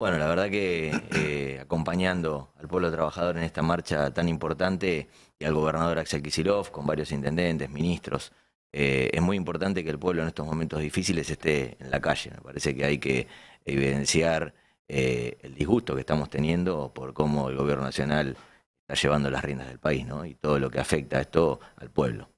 Bueno, la verdad que eh, acompañando al pueblo trabajador en esta marcha tan importante y al gobernador Axel Kisilov con varios intendentes, ministros, eh, es muy importante que el pueblo en estos momentos difíciles esté en la calle. Me parece que hay que evidenciar eh, el disgusto que estamos teniendo por cómo el gobierno nacional está llevando las riendas del país ¿no? y todo lo que afecta a esto al pueblo.